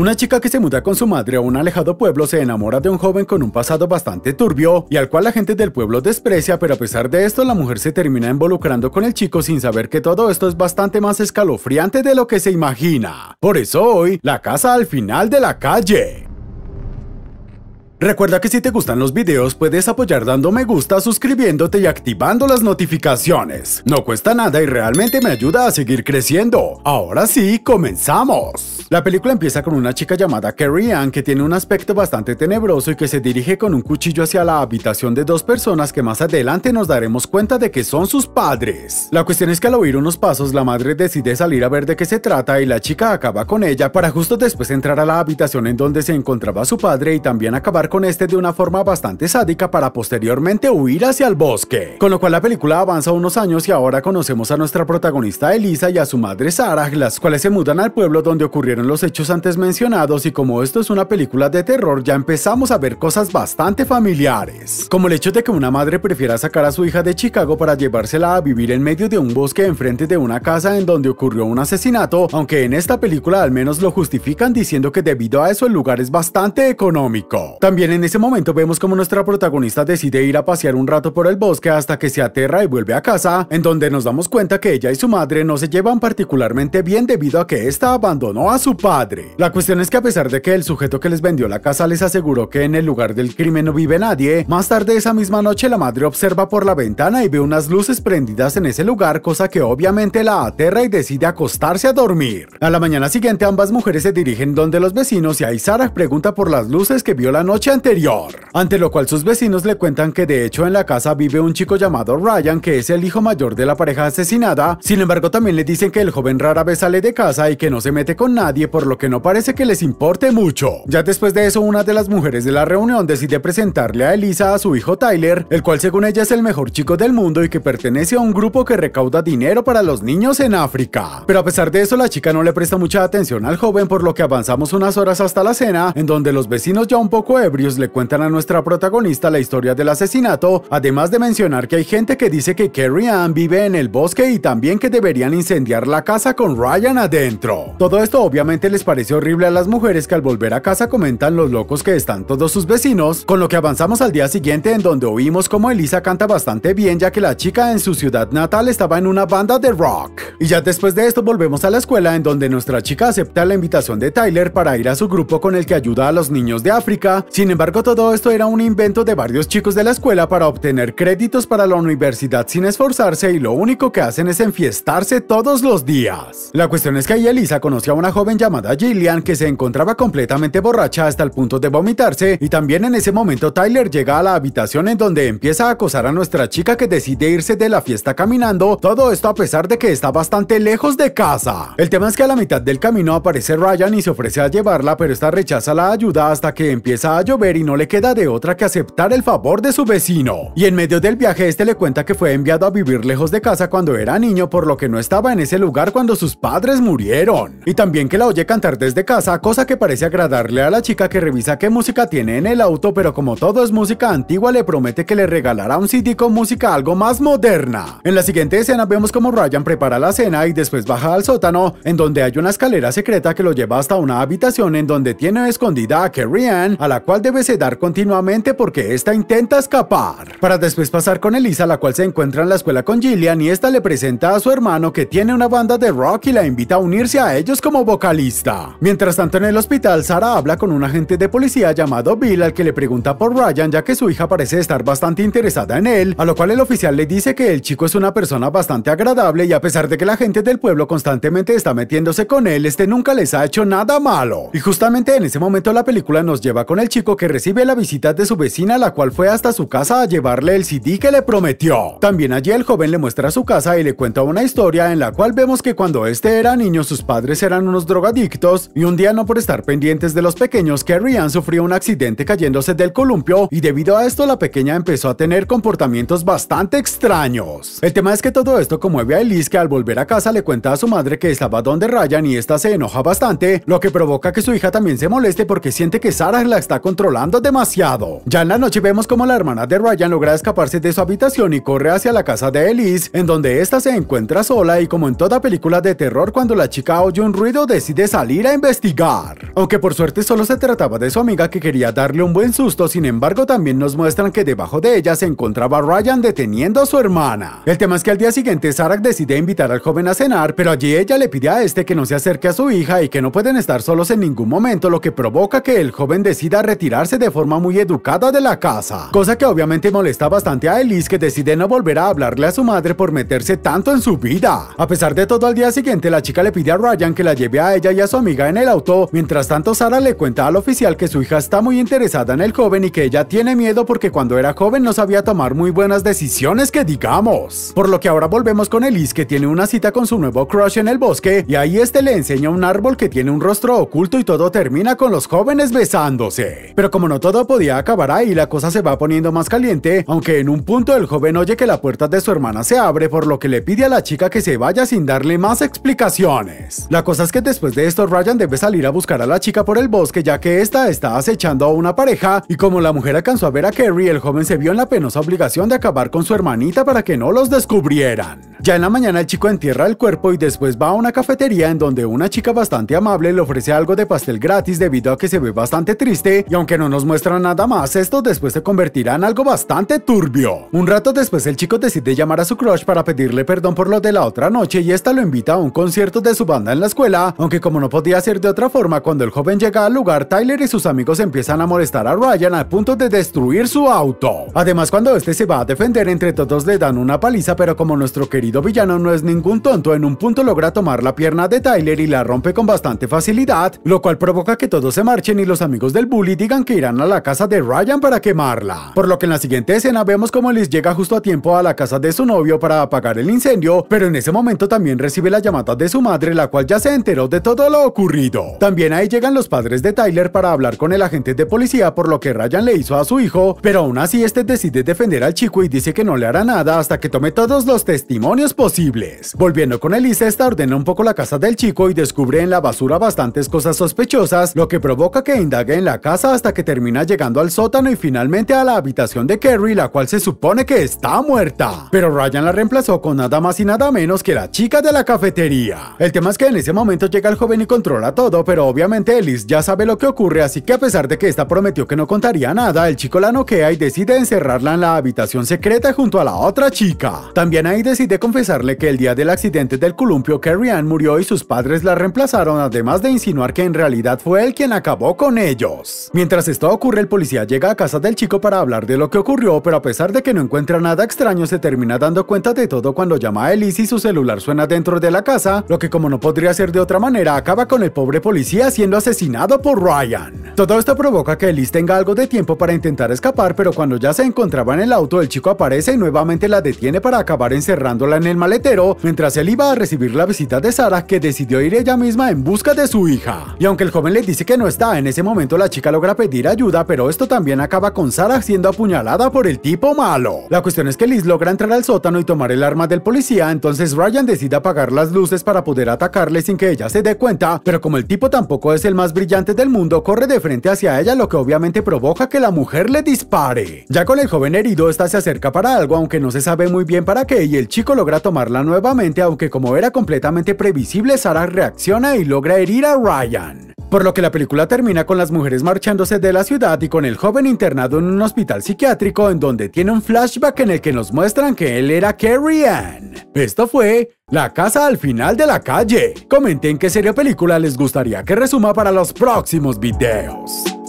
Una chica que se muda con su madre a un alejado pueblo se enamora de un joven con un pasado bastante turbio y al cual la gente del pueblo desprecia, pero a pesar de esto la mujer se termina involucrando con el chico sin saber que todo esto es bastante más escalofriante de lo que se imagina. Por eso hoy, la casa al final de la calle. Recuerda que si te gustan los videos puedes apoyar dando me gusta, suscribiéndote y activando las notificaciones. No cuesta nada y realmente me ayuda a seguir creciendo. Ahora sí, comenzamos. La película empieza con una chica llamada Carrie Ann que tiene un aspecto bastante tenebroso y que se dirige con un cuchillo hacia la habitación de dos personas que más adelante nos daremos cuenta de que son sus padres. La cuestión es que al oír unos pasos la madre decide salir a ver de qué se trata y la chica acaba con ella para justo después entrar a la habitación en donde se encontraba su padre y también acabar con este de una forma bastante sádica para posteriormente huir hacia el bosque. Con lo cual la película avanza unos años y ahora conocemos a nuestra protagonista Elisa y a su madre Sarah, las cuales se mudan al pueblo donde ocurrieron los hechos antes mencionados y como esto es una película de terror ya empezamos a ver cosas bastante familiares, como el hecho de que una madre prefiera sacar a su hija de Chicago para llevársela a vivir en medio de un bosque enfrente de una casa en donde ocurrió un asesinato, aunque en esta película al menos lo justifican diciendo que debido a eso el lugar es bastante económico. También Bien, en ese momento vemos como nuestra protagonista decide ir a pasear un rato por el bosque hasta que se aterra y vuelve a casa, en donde nos damos cuenta que ella y su madre no se llevan particularmente bien debido a que esta abandonó a su padre. La cuestión es que a pesar de que el sujeto que les vendió la casa les aseguró que en el lugar del crimen no vive nadie, más tarde esa misma noche la madre observa por la ventana y ve unas luces prendidas en ese lugar, cosa que obviamente la aterra y decide acostarse a dormir. A la mañana siguiente ambas mujeres se dirigen donde los vecinos y ahí Sarah pregunta por las luces que vio la noche anterior, ante lo cual sus vecinos le cuentan que de hecho en la casa vive un chico llamado Ryan que es el hijo mayor de la pareja asesinada, sin embargo también le dicen que el joven rara vez sale de casa y que no se mete con nadie por lo que no parece que les importe mucho. Ya después de eso una de las mujeres de la reunión decide presentarle a Elisa a su hijo Tyler, el cual según ella es el mejor chico del mundo y que pertenece a un grupo que recauda dinero para los niños en África. Pero a pesar de eso la chica no le presta mucha atención al joven por lo que avanzamos unas horas hasta la cena, en donde los vecinos ya un poco le cuentan a nuestra protagonista la historia del asesinato, además de mencionar que hay gente que dice que Carrie Ann vive en el bosque y también que deberían incendiar la casa con Ryan adentro. Todo esto obviamente les parece horrible a las mujeres que al volver a casa comentan los locos que están todos sus vecinos, con lo que avanzamos al día siguiente en donde oímos como Elisa canta bastante bien ya que la chica en su ciudad natal estaba en una banda de rock. Y ya después de esto volvemos a la escuela en donde nuestra chica acepta la invitación de Tyler para ir a su grupo con el que ayuda a los niños de África, sin embargo, todo esto era un invento de varios chicos de la escuela para obtener créditos para la universidad sin esforzarse y lo único que hacen es enfiestarse todos los días. La cuestión es que ahí Elisa conoció a una joven llamada Gillian que se encontraba completamente borracha hasta el punto de vomitarse y también en ese momento Tyler llega a la habitación en donde empieza a acosar a nuestra chica que decide irse de la fiesta caminando, todo esto a pesar de que está bastante lejos de casa. El tema es que a la mitad del camino aparece Ryan y se ofrece a llevarla pero esta rechaza la ayuda hasta que empieza a llover y no le queda de otra que aceptar el favor de su vecino. Y en medio del viaje este le cuenta que fue enviado a vivir lejos de casa cuando era niño por lo que no estaba en ese lugar cuando sus padres murieron. Y también que la oye cantar desde casa, cosa que parece agradarle a la chica que revisa qué música tiene en el auto, pero como todo es música antigua le promete que le regalará un CD con música algo más moderna. En la siguiente escena vemos como Ryan prepara la cena y después baja al sótano, en donde hay una escalera secreta que lo lleva hasta una habitación en donde tiene escondida a Carrie Ann, a la cual debe sedar continuamente porque esta intenta escapar. Para después pasar con Elisa, la cual se encuentra en la escuela con Gillian y esta le presenta a su hermano que tiene una banda de rock y la invita a unirse a ellos como vocalista. Mientras tanto en el hospital, Sara habla con un agente de policía llamado Bill al que le pregunta por Ryan ya que su hija parece estar bastante interesada en él, a lo cual el oficial le dice que el chico es una persona bastante agradable y a pesar de que la gente del pueblo constantemente está metiéndose con él, este nunca les ha hecho nada malo. Y justamente en ese momento la película nos lleva con el chico que recibe la visita de su vecina, la cual fue hasta su casa a llevarle el CD que le prometió. También allí el joven le muestra su casa y le cuenta una historia en la cual vemos que cuando este era niño sus padres eran unos drogadictos y un día no por estar pendientes de los pequeños, Carrie Ann sufrió un accidente cayéndose del columpio y debido a esto la pequeña empezó a tener comportamientos bastante extraños. El tema es que todo esto conmueve a Elise que al volver a casa le cuenta a su madre que estaba donde Ryan y esta se enoja bastante, lo que provoca que su hija también se moleste porque siente que Sarah la está con controlando demasiado. Ya en la noche vemos como la hermana de Ryan logra escaparse de su habitación y corre hacia la casa de Elise, en donde esta se encuentra sola y como en toda película de terror cuando la chica oye un ruido decide salir a investigar. Aunque por suerte solo se trataba de su amiga que quería darle un buen susto, sin embargo también nos muestran que debajo de ella se encontraba Ryan deteniendo a su hermana. El tema es que al día siguiente Sarah decide invitar al joven a cenar, pero allí ella le pide a este que no se acerque a su hija y que no pueden estar solos en ningún momento, lo que provoca que el joven decida retirar de forma muy educada de la casa, cosa que obviamente molesta bastante a Elise que decide no volver a hablarle a su madre por meterse tanto en su vida. A pesar de todo, al día siguiente la chica le pide a Ryan que la lleve a ella y a su amiga en el auto, mientras tanto Sara le cuenta al oficial que su hija está muy interesada en el joven y que ella tiene miedo porque cuando era joven no sabía tomar muy buenas decisiones que digamos. Por lo que ahora volvemos con Elise que tiene una cita con su nuevo crush en el bosque y ahí este le enseña un árbol que tiene un rostro oculto y todo termina con los jóvenes besándose. Pero como no todo podía acabar ahí, la cosa se va poniendo más caliente, aunque en un punto el joven oye que la puerta de su hermana se abre, por lo que le pide a la chica que se vaya sin darle más explicaciones. La cosa es que después de esto Ryan debe salir a buscar a la chica por el bosque ya que esta está acechando a una pareja y como la mujer alcanzó a ver a Carrie, el joven se vio en la penosa obligación de acabar con su hermanita para que no los descubrieran. Ya en la mañana el chico entierra el cuerpo y después va a una cafetería en donde una chica bastante amable le ofrece algo de pastel gratis debido a que se ve bastante triste y aunque que no nos muestra nada más, esto después se convertirá en algo bastante turbio. Un rato después el chico decide llamar a su crush para pedirle perdón por lo de la otra noche y esta lo invita a un concierto de su banda en la escuela, aunque como no podía ser de otra forma, cuando el joven llega al lugar, Tyler y sus amigos empiezan a molestar a Ryan al punto de destruir su auto. Además, cuando este se va a defender, entre todos le dan una paliza, pero como nuestro querido villano no es ningún tonto, en un punto logra tomar la pierna de Tyler y la rompe con bastante facilidad, lo cual provoca que todos se marchen y los amigos del bully digan que irán a la casa de Ryan para quemarla. Por lo que en la siguiente escena vemos como Liz llega justo a tiempo a la casa de su novio para apagar el incendio, pero en ese momento también recibe la llamada de su madre, la cual ya se enteró de todo lo ocurrido. También ahí llegan los padres de Tyler para hablar con el agente de policía por lo que Ryan le hizo a su hijo, pero aún así este decide defender al chico y dice que no le hará nada hasta que tome todos los testimonios posibles. Volviendo con Elise, esta ordena un poco la casa del chico y descubre en la basura bastantes cosas sospechosas, lo que provoca que indague en la casa hasta que termina llegando al sótano y finalmente a la habitación de Kerry, la cual se supone que está muerta. Pero Ryan la reemplazó con nada más y nada menos que la chica de la cafetería. El tema es que en ese momento llega el joven y controla todo, pero obviamente Ellis ya sabe lo que ocurre, así que a pesar de que esta prometió que no contaría nada, el chico la noquea y decide encerrarla en la habitación secreta junto a la otra chica. También ahí decide confesarle que el día del accidente del columpio Carrie Ann murió y sus padres la reemplazaron, además de insinuar que en realidad fue él quien acabó con ellos. Mientras esto ocurre, el policía llega a casa del chico para hablar de lo que ocurrió, pero a pesar de que no encuentra nada extraño, se termina dando cuenta de todo cuando llama a Elise y su celular suena dentro de la casa, lo que como no podría ser de otra manera, acaba con el pobre policía siendo asesinado por Ryan. Todo esto provoca que Elise tenga algo de tiempo para intentar escapar, pero cuando ya se encontraba en el auto, el chico aparece y nuevamente la detiene para acabar encerrándola en el maletero, mientras él iba a recibir la visita de Sara, que decidió ir ella misma en busca de su hija. Y aunque el joven le dice que no está, en ese momento la chica logra pedir ayuda, pero esto también acaba con Sarah siendo apuñalada por el tipo malo. La cuestión es que Liz logra entrar al sótano y tomar el arma del policía, entonces Ryan decide apagar las luces para poder atacarle sin que ella se dé cuenta, pero como el tipo tampoco es el más brillante del mundo, corre de frente hacia ella, lo que obviamente provoca que la mujer le dispare. Ya con el joven herido, esta se acerca para algo, aunque no se sabe muy bien para qué, y el chico logra tomarla nuevamente, aunque como era completamente previsible, Sarah reacciona y logra herir a Ryan por lo que la película termina con las mujeres marchándose de la ciudad y con el joven internado en un hospital psiquiátrico en donde tiene un flashback en el que nos muestran que él era Carrie Ann. Esto fue La casa al final de la calle. Comenten qué serie o película les gustaría que resuma para los próximos videos.